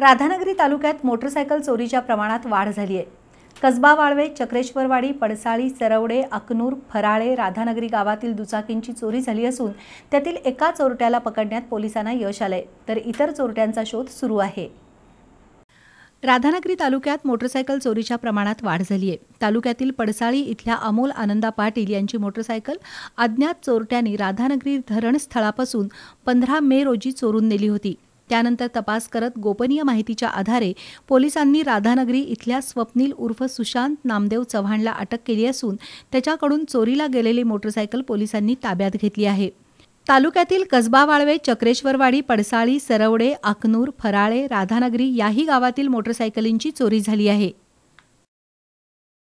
राधानगरी तालुक्यात मोटरसायकल चोरीच्या प्रमाणात वाढ झाली आहे कसबा वाळवे चक्रेश्वरवाडी पडसाळी सरवडे अकनूर फराळे राधानगरी गावातील दुचाकींची चोरी झाली असून त्यातील एका चोरट्याला पकडण्यात पोलिसांना यश आलंय तर इतर चोरट्यांचा शोध सुरू आहे राधानगरी तालुक्यात मोटरसायकल चोरीच्या प्रमाणात वाढ झाली आहे तालुक्यातील पडसाळी इथल्या अमोल आनंदा पाटील यांची मोटरसायकल अज्ञात चोरट्यांनी राधानगरी धरणस्थळापासून पंधरा मे रोजी चोरून नेली होती त्यानंतर तपास करत गोपनीय माहितीच्या आधारे पोलिसांनी राधानगरी इथल्या स्वप्नील उर्फ सुशांत नामदेव चव्हाणला अटक केली असून त्याच्याकडून चोरीला गेलेली मोटरसायकल पोलिसांनी ताब्यात घेतली आहे तालुक्यातील कसबा वाळवे चक्रेश्वरवाडी पडसाळी सरवडे अकनूर फराळे राधानगरी याही गावातील मोटरसायकलींची चोरी झाली आहे